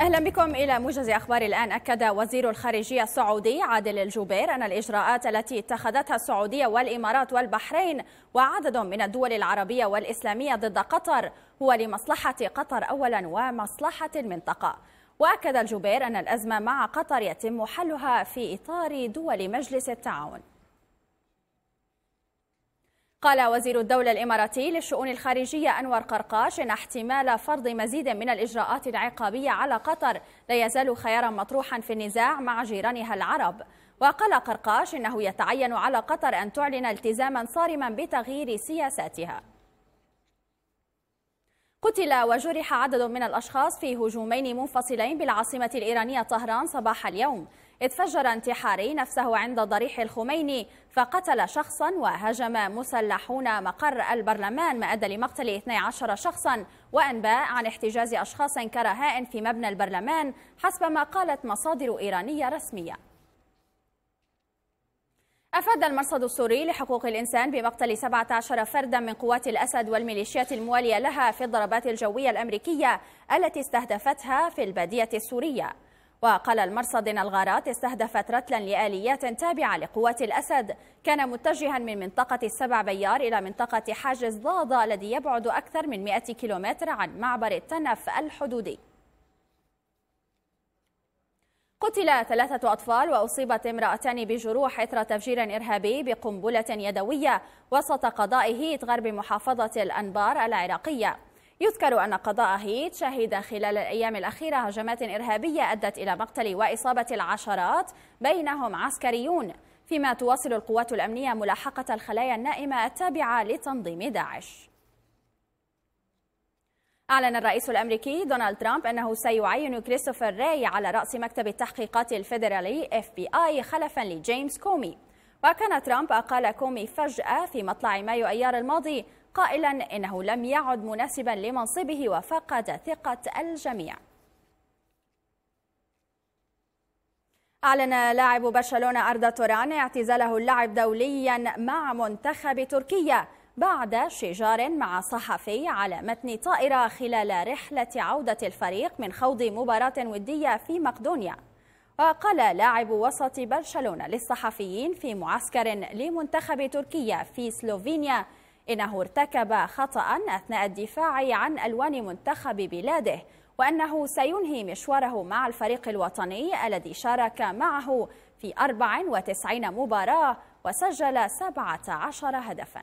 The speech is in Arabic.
أهلا بكم إلى موجز أخبار الآن أكد وزير الخارجية السعودي عادل الجبير أن الإجراءات التي اتخذتها السعودية والإمارات والبحرين وعدد من الدول العربية والإسلامية ضد قطر هو لمصلحة قطر أولا ومصلحة المنطقة وأكد الجبير أن الأزمة مع قطر يتم حلها في إطار دول مجلس التعاون قال وزير الدولة الإماراتي للشؤون الخارجية أنور قرقاش إن احتمال فرض مزيد من الإجراءات العقابية على قطر لا يزال خيارا مطروحا في النزاع مع جيرانها العرب وقال قرقاش إنه يتعين على قطر أن تعلن التزاما صارما بتغيير سياساتها قتل وجرح عدد من الأشخاص في هجومين منفصلين بالعاصمة الإيرانية طهران صباح اليوم إذ فجر انتحاري نفسه عند ضريح الخميني فقتل شخصا وهجم مسلحون مقر البرلمان ما أدى لمقتل 12 شخصا وأنباء عن احتجاز أشخاص كرهاء في مبنى البرلمان حسب ما قالت مصادر إيرانية رسمية احتفل المرصد السوري لحقوق الإنسان بمقتل 17 فردا من قوات الأسد والميليشيات الموالية لها في الضربات الجوية الأمريكية التي استهدفتها في البادية السورية وقال المرصد إن الغارات استهدفت رتلا لآليات تابعة لقوات الأسد كان متجها من منطقة السبع بيار إلى منطقة حاجز ضاضة الذي يبعد أكثر من 100 كيلومتر عن معبر التنف الحدودي قتل ثلاثة أطفال وأصيبت امرأتان بجروح إثر تفجير إرهابي بقنبلة يدوية وسط قضاء هيت غرب محافظة الأنبار العراقية يذكر أن قضاء هيت شهد خلال الأيام الأخيرة هجمات إرهابية أدت إلى مقتل وإصابة العشرات بينهم عسكريون فيما تواصل القوات الأمنية ملاحقة الخلايا النائمة التابعة لتنظيم داعش أعلن الرئيس الأمريكي دونالد ترامب أنه سيعين كريستوفر راي على رأس مكتب التحقيقات الفيدرالي FBI خلفا لجيمس كومي وكان ترامب أقال كومي فجأة في مطلع مايو أيار الماضي قائلا إنه لم يعد مناسبا لمنصبه وفقد ثقة الجميع أعلن لاعب برشلونة أردا توران اعتزاله اللعب دوليا مع منتخب تركيا بعد شجار مع صحفي على متن طائرة خلال رحلة عودة الفريق من خوض مباراة ودية في مقدونيا وقال لاعب وسط برشلونة للصحفيين في معسكر لمنتخب تركيا في سلوفينيا إنه ارتكب خطأ أثناء الدفاع عن ألوان منتخب بلاده وأنه سينهي مشواره مع الفريق الوطني الذي شارك معه في 94 مباراة وسجل 17 هدفاً